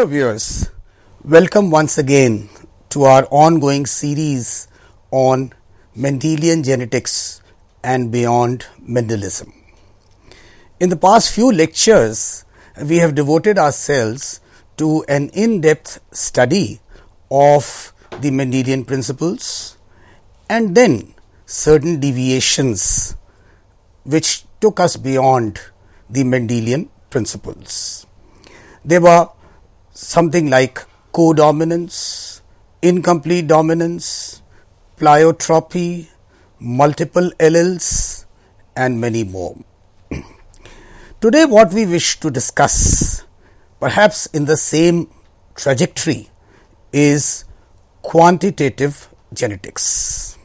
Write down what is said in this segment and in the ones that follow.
Hello viewers, welcome once again to our ongoing series on Mendelian genetics and beyond Mendelism. In the past few lectures, we have devoted ourselves to an in-depth study of the Mendelian principles and then certain deviations which took us beyond the Mendelian principles. There were something like codominance, incomplete dominance, pleiotropy, multiple alleles, and many more. Today, what we wish to discuss, perhaps in the same trajectory, is quantitative genetics.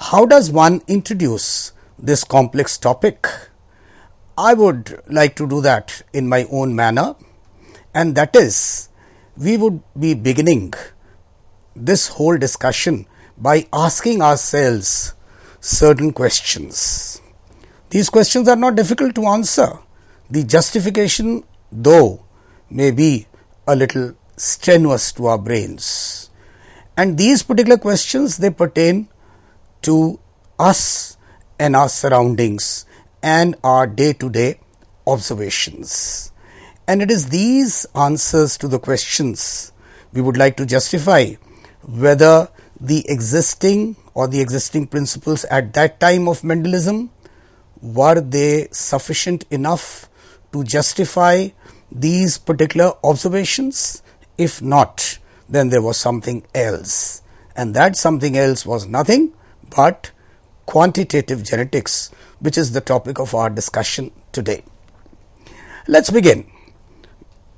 How does one introduce this complex topic? I would like to do that in my own manner and that is we would be beginning this whole discussion by asking ourselves certain questions. These questions are not difficult to answer. The justification, though, may be a little strenuous to our brains. And these particular questions they pertain to us and our surroundings and our day to day observations. And it is these answers to the questions we would like to justify whether the existing or the existing principles at that time of Mendelism were they sufficient enough to justify these particular observations? If not, then there was something else. And that something else was nothing but quantitative genetics, which is the topic of our discussion today. Let's begin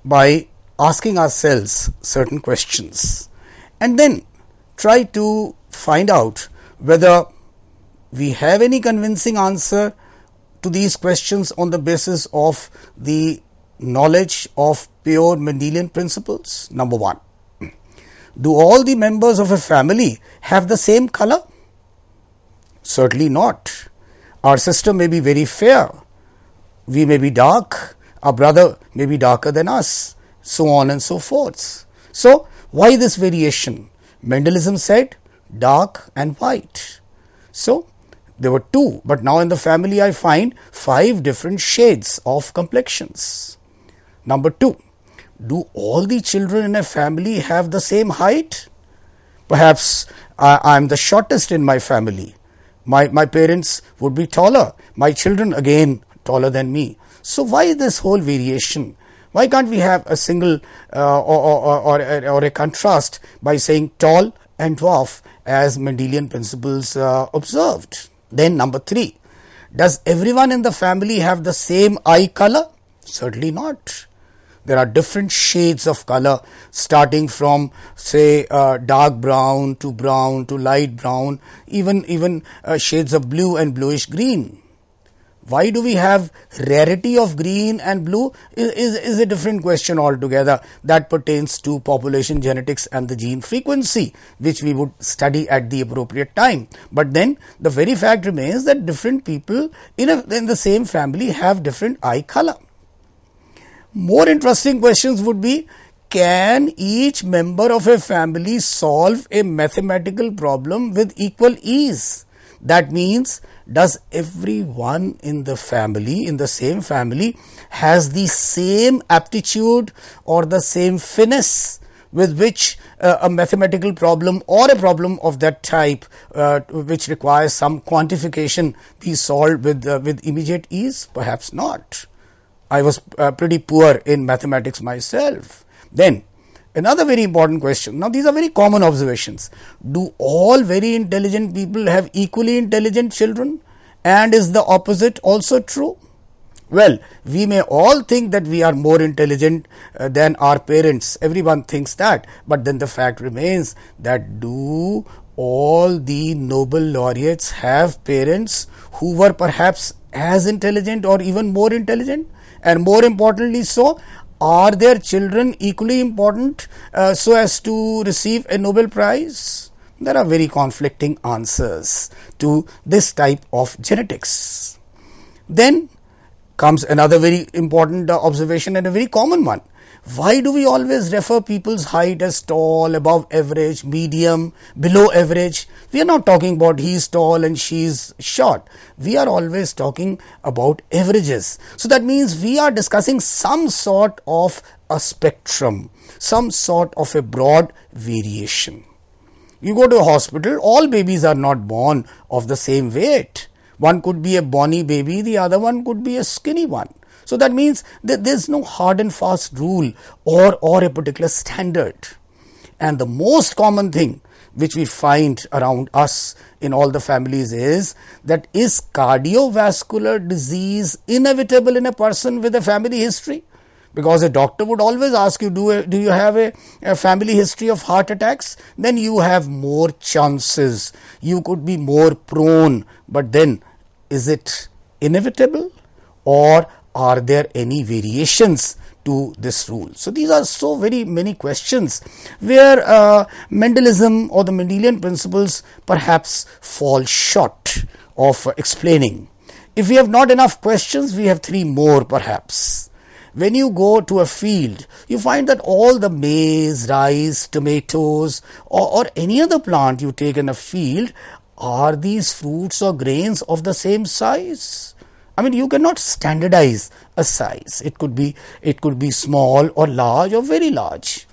by asking ourselves certain questions and then try to find out whether we have any convincing answer to these questions on the basis of the knowledge of pure Mendelian principles. Number one, do all the members of a family have the same color? Certainly not. Our system may be very fair, we may be dark, our brother may be darker than us, so on and so forth. So, why this variation? Mendelism said dark and white. So, there were two, but now in the family I find five different shades of complexions. Number two, do all the children in a family have the same height? Perhaps I am the shortest in my family. My, my parents would be taller, my children again taller than me. So, why this whole variation? Why can't we have a single uh, or, or, or, or, a contrast by saying tall and dwarf as Mendelian principles uh, observed? Then, number three, does everyone in the family have the same eye color? Certainly not. There are different shades of color starting from say uh, dark brown to brown to light brown, even, even uh, shades of blue and bluish green. Why do we have rarity of green and blue is, is, is a different question altogether that pertains to population genetics and the gene frequency which we would study at the appropriate time. But then the very fact remains that different people in, a, in the same family have different eye color. More interesting questions would be can each member of a family solve a mathematical problem with equal ease? That means, does everyone in the family, in the same family, has the same aptitude or the same finesse with which uh, a mathematical problem or a problem of that type uh, which requires some quantification be solved with uh, with immediate ease perhaps not i was uh, pretty poor in mathematics myself then Another very important question. Now, these are very common observations. Do all very intelligent people have equally intelligent children? And is the opposite also true? Well, we may all think that we are more intelligent uh, than our parents. Everyone thinks that. But then the fact remains that do all the Nobel laureates have parents who were perhaps as intelligent or even more intelligent? And more importantly, so are their children equally important uh, so as to receive a Nobel Prize? There are very conflicting answers to this type of genetics. Then comes another very important uh, observation and a very common one why do we always refer people's height as tall, above average, medium, below average? We are not talking about he's tall and she's short. We are always talking about averages. So that means we are discussing some sort of a spectrum, some sort of a broad variation. You go to a hospital, all babies are not born of the same weight. One could be a bonny baby, the other one could be a skinny one. So that means that there is no hard and fast rule or, or a particular standard. And the most common thing which we find around us in all the families is that is cardiovascular disease inevitable in a person with a family history? because a doctor would always ask you do, a, do you have a, a, family history of heart attacks then you have more chances you could be more prone but then is it inevitable or are there any variations to this rule? So, these are so very many questions where uh, Mendelism or the Mendelian principles perhaps fall short of uh, explaining. If we have not enough questions, we have three more perhaps. When you go to a field, you find that all the maize, rice, tomatoes, or, or any other plant you take in a field are these fruits or grains of the same size? I mean, you cannot standardize a size. It could be it could be small or large or very large.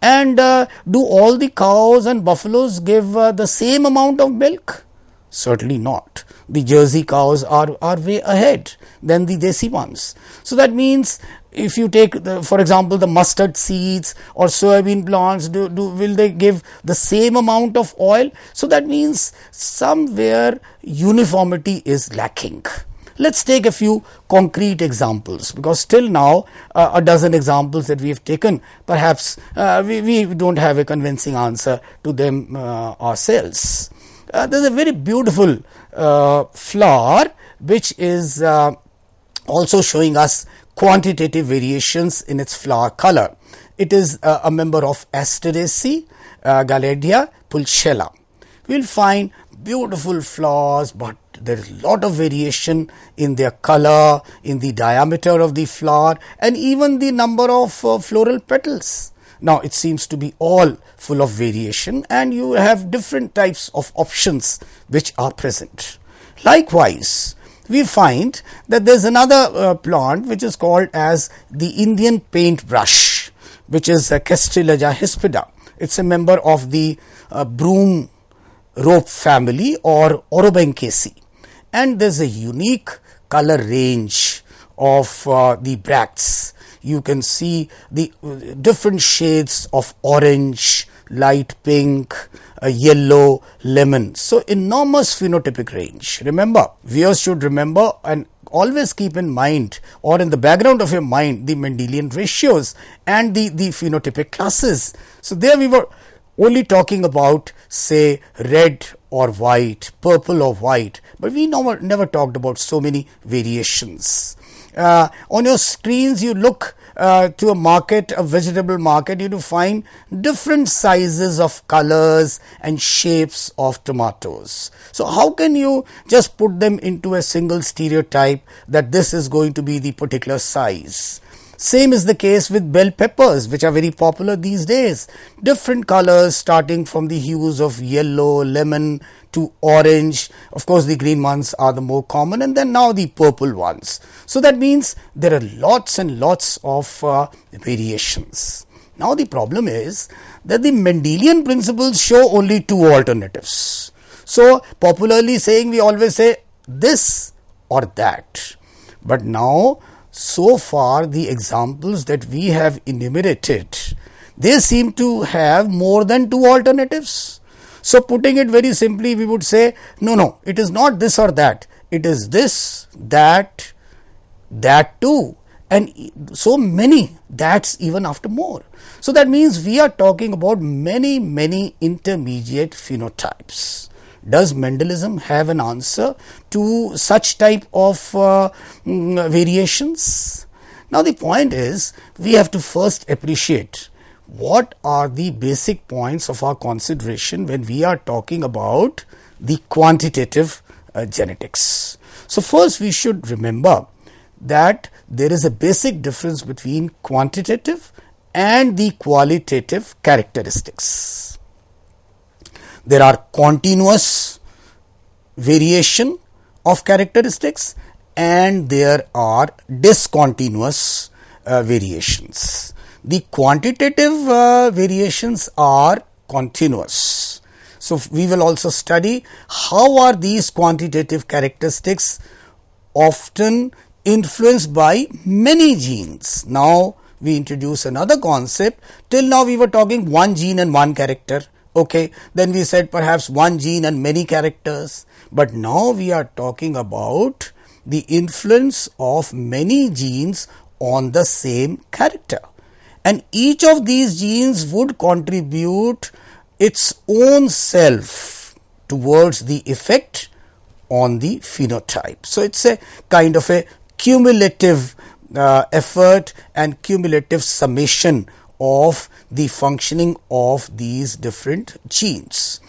And uh, do all the cows and buffaloes give uh, the same amount of milk? Certainly not. The Jersey cows are, are way ahead than the Desi ones. So that means if you take, the, for example, the mustard seeds or soybean plants, do, do, will they give the same amount of oil? So that means somewhere uniformity is lacking. Let us take a few concrete examples because still now uh, a dozen examples that we have taken perhaps uh, we, we do not have a convincing answer to them uh, ourselves. Uh, there is a very beautiful uh, flower which is uh, also showing us quantitative variations in its flower color. It is a member of Asteraceae, uh, Galadia pulchella. We will find beautiful flowers but there is a lot of variation in their color, in the diameter of the flower, and even the number of uh, floral petals. Now, it seems to be all full of variation, and you have different types of options which are present. Likewise, we find that there is another uh, plant which is called as the Indian paintbrush, which is uh, Castilleja hispida. It is a member of the uh, broom rope family or Orobancaceae and there is a unique color range of uh, the bracts. You can see the uh, different shades of orange, light pink, yellow, lemon. So, enormous phenotypic range. Remember, viewers should remember and always keep in mind or in the background of your mind the Mendelian ratios and the, the phenotypic classes. So, there we were only talking about say red or white, purple or white, but we never, never talked about so many variations. Uh, on your screens, you look uh, to a market, a vegetable market, you do find different sizes of colors and shapes of tomatoes. So, how can you just put them into a single stereotype that this is going to be the particular size? Same is the case with bell peppers, which are very popular these days. Different colors, starting from the hues of yellow, lemon to orange. Of course, the green ones are the more common, and then now the purple ones. So that means there are lots and lots of uh, variations. Now, the problem is that the Mendelian principles show only two alternatives. So, popularly saying, we always say this or that. But now, so far the examples that we have enumerated, they seem to have more than two alternatives. So, putting it very simply, we would say, no, no, it is not this or that, it is this, that, that too, and so many, that's even after more. So, that means we are talking about many, many intermediate phenotypes. Does Mendelism have an answer to such type of uh, mm, variations? Now, the point is we have to first appreciate what are the basic points of our consideration when we are talking about the quantitative uh, genetics. So, first we should remember that there is a basic difference between quantitative and the qualitative characteristics there are continuous variation of characteristics and there are discontinuous uh, variations. The quantitative uh, variations are continuous. So, we will also study how are these quantitative characteristics often influenced by many genes. Now, we introduce another concept. Till now, we were talking one gene and one character. Okay, then we said perhaps one gene and many characters, but now we are talking about the influence of many genes on the same character. And each of these genes would contribute its own self towards the effect on the phenotype. So, it is a kind of a cumulative uh, effort and cumulative summation of the functioning of these different genes.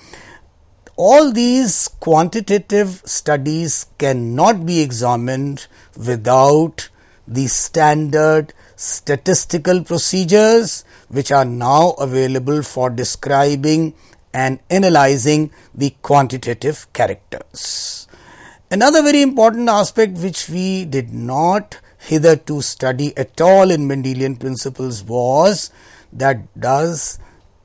All these quantitative studies cannot be examined without the standard statistical procedures which are now available for describing and analyzing the quantitative characters. Another very important aspect which we did not hitherto study at all in Mendelian principles was that does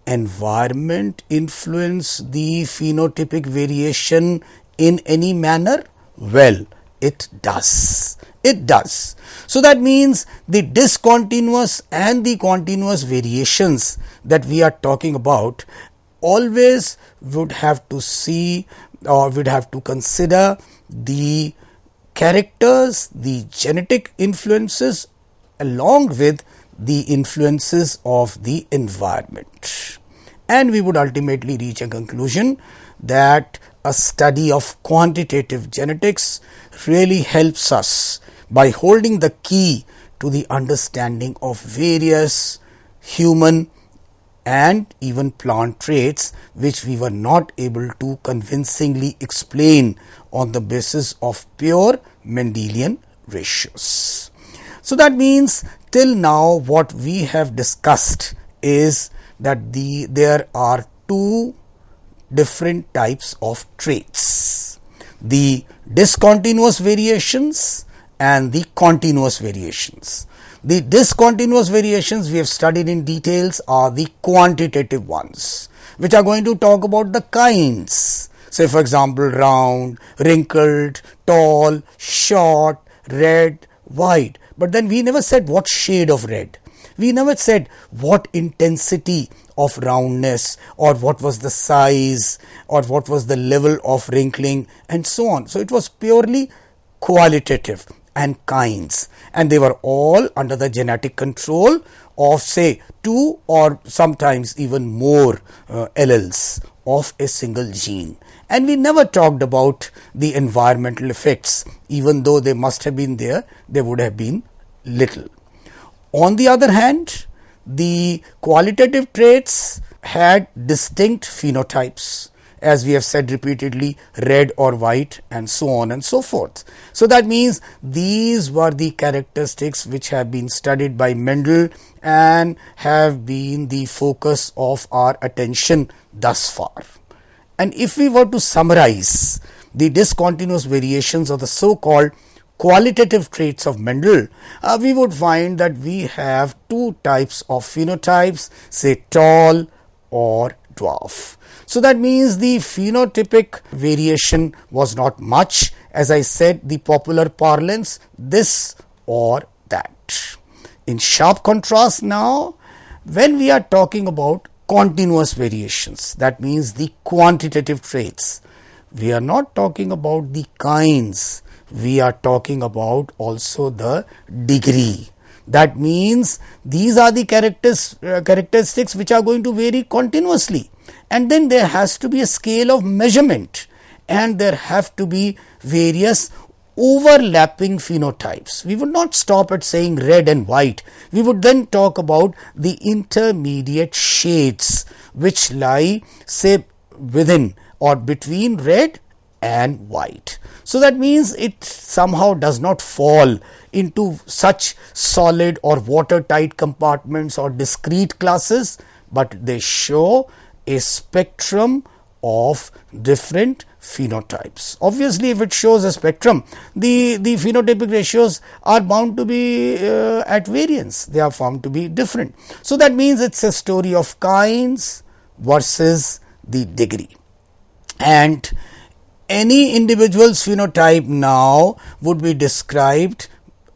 environment influence the phenotypic variation in any manner? Well, it does. It does. So, that means the discontinuous and the continuous variations that we are talking about always would have to see or would have to consider the characters, the genetic influences, along with the influences of the environment. And we would ultimately reach a conclusion that a study of quantitative genetics really helps us by holding the key to the understanding of various human and even plant traits which we were not able to convincingly explain on the basis of pure Mendelian ratios. So that means till now what we have discussed is that the there are two different types of traits the discontinuous variations and the continuous variations. The discontinuous variations we have studied in details are the quantitative ones, which are going to talk about the kinds say for example round, wrinkled, tall, short, red, white. But then we never said what shade of red. We never said what intensity of roundness or what was the size or what was the level of wrinkling and so on. So it was purely qualitative and kinds and they were all under the genetic control of say two or sometimes even more uh, alleles of a single gene and we never talked about the environmental effects, even though they must have been there, they would have been little. On the other hand, the qualitative traits had distinct phenotypes as we have said repeatedly red or white and so on and so forth. So, that means these were the characteristics which have been studied by Mendel and have been the focus of our attention thus far. And if we were to summarize the discontinuous variations of the so called qualitative traits of Mendel, uh, we would find that we have two types of phenotypes say tall or dwarf. So, that means the phenotypic variation was not much as I said the popular parlance this or that. In sharp contrast now when we are talking about continuous variations that means the quantitative traits. We are not talking about the kinds, we are talking about also the degree. That means these are the characters, uh, characteristics which are going to vary continuously and then there has to be a scale of measurement and there have to be various overlapping phenotypes. We would not stop at saying red and white. We would then talk about the intermediate shades which lie, say, within or between red and white. So that means it somehow does not fall into such solid or watertight compartments or discrete classes, but they show a spectrum of different phenotypes. Obviously, if it shows a spectrum, the, the phenotypic ratios are bound to be uh, at variance, they are found to be different. So, that means it is a story of kinds versus the degree. And any individual's phenotype now would be described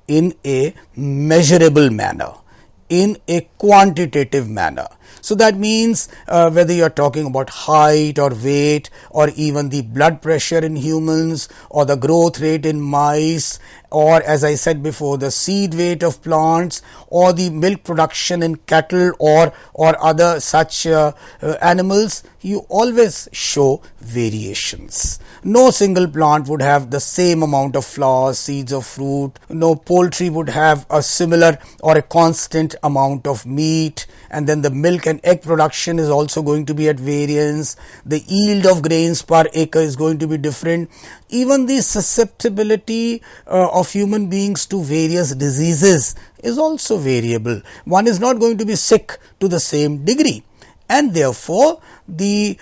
in a measurable manner, in a quantitative manner. So, that means uh, whether you are talking about height or weight or even the blood pressure in humans or the growth rate in mice or as I said before the seed weight of plants or the milk production in cattle or, or other such uh, uh, animals you always show variations. No single plant would have the same amount of flowers, seeds or fruit. No poultry would have a similar or a constant amount of meat. And then the milk and egg production is also going to be at variance. The yield of grains per acre is going to be different. Even the susceptibility uh, of human beings to various diseases is also variable. One is not going to be sick to the same degree and therefore the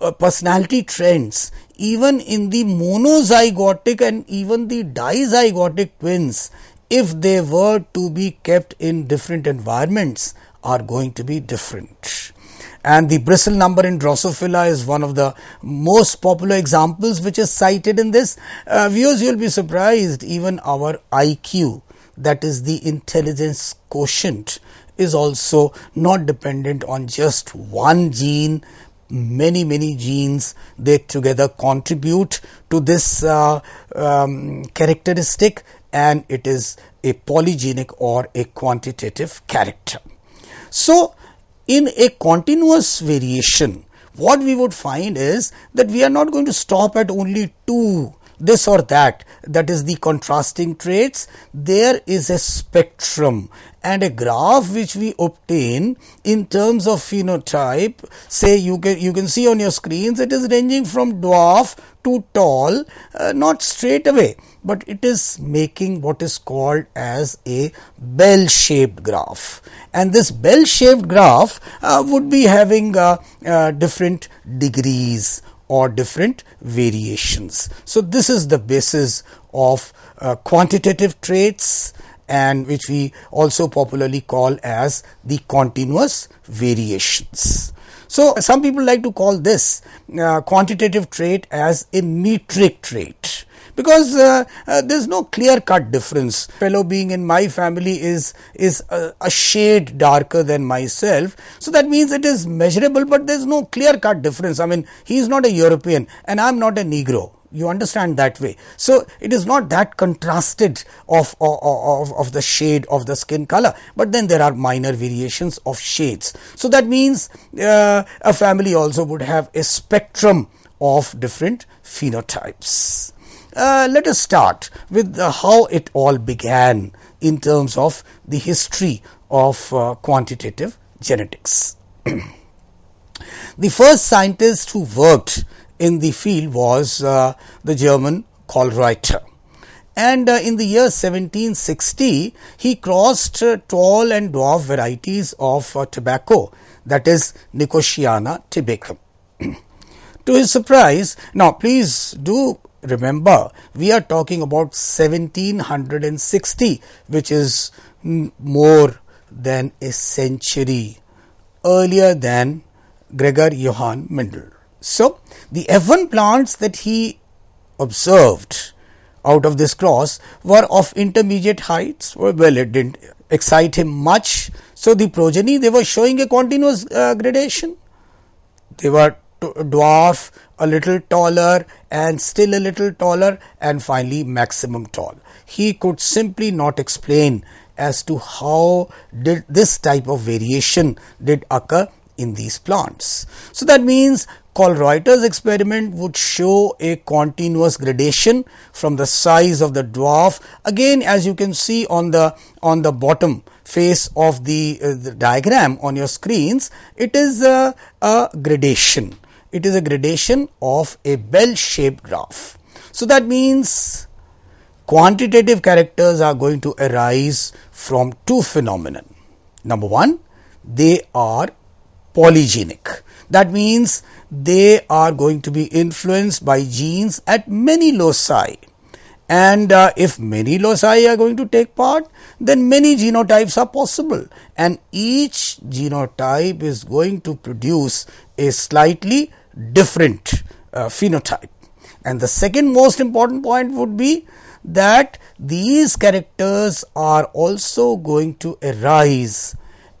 uh, personality trends even in the monozygotic and even the dizygotic twins if they were to be kept in different environments are going to be different and the bristle number in Drosophila is one of the most popular examples which is cited in this. Uh, viewers, you will be surprised, even our IQ, that is the intelligence quotient, is also not dependent on just one gene many many genes they together contribute to this uh, um, characteristic and it is a polygenic or a quantitative character so in a continuous variation what we would find is that we are not going to stop at only two this or that, that is the contrasting traits, there is a spectrum and a graph which we obtain in terms of phenotype, say you can, you can see on your screens, it is ranging from dwarf to tall, uh, not straight away, but it is making what is called as a bell shaped graph. And this bell shaped graph uh, would be having uh, uh different degrees or different variations. So, this is the basis of uh, quantitative traits and which we also popularly call as the continuous variations. So, some people like to call this uh, quantitative trait as a metric trait because uh, uh, there's no clear cut difference fellow being in my family is is a, a, shade darker than myself so that means it is measurable but there's no clear cut difference i mean he is not a european and i'm not a negro you understand that way so it is not that contrasted of, of, of the shade of the skin color but then there are minor variations of shades so that means uh, a family also would have a spectrum of different phenotypes uh, let us start with how it all began in terms of the history of uh, quantitative genetics. the first scientist who worked in the field was uh, the German Kohlreiter and uh, in the year 1760 he crossed uh, tall and dwarf varieties of uh, tobacco that is nicotiana tobacco. to his surprise now please do Remember, we are talking about 1760, which is more than a century earlier than Gregor Johann Mendel. So, the F1 plants that he observed out of this cross were of intermediate heights. Well, it didn't excite him much. So, the progeny they were showing a continuous uh, gradation. They were dwarf, a little taller, and still a little taller, and finally maximum tall. He could simply not explain as to how did this type of variation did occur in these plants. So that means Kohlreuter's experiment would show a continuous gradation from the size of the dwarf again as you can see on the on the bottom face of the, uh, the diagram on your screens it is a, a gradation it is a gradation of a bell shaped graph. So, that means quantitative characters are going to arise from two phenomena. Number one, they are polygenic. That means they are going to be influenced by genes at many loci. And uh, if many loci are going to take part, then many genotypes are possible. And each genotype is going to produce a slightly different uh, phenotype. And the second most important point would be that these characters are also going to arise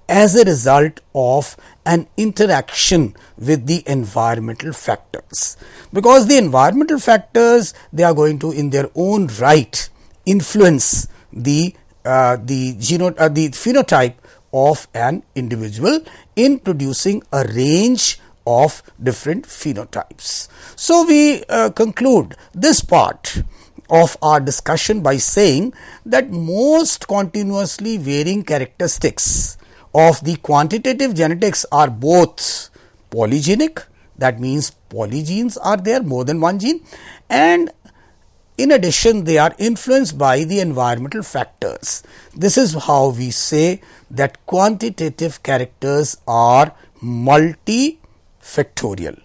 as a result of an interaction with the environmental factors because the environmental factors they are going to in their own right influence the uh, the genotype uh, the phenotype of an individual in producing a range of different phenotypes. So, we uh, conclude this part of our discussion by saying that most continuously varying characteristics of the quantitative genetics are both polygenic that means polygenes are there more than one gene and in addition they are influenced by the environmental factors. This is how we say that quantitative characters are multi factorial.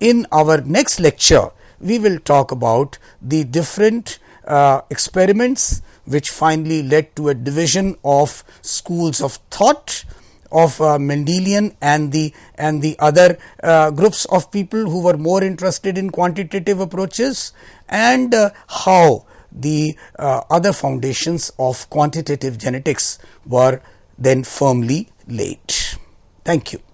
In our next lecture, we will talk about the different uh, experiments which finally led to a division of schools of thought of uh, Mendelian and the and the other uh, groups of people who were more interested in quantitative approaches and uh, how the uh, other foundations of quantitative genetics were then firmly laid. Thank you.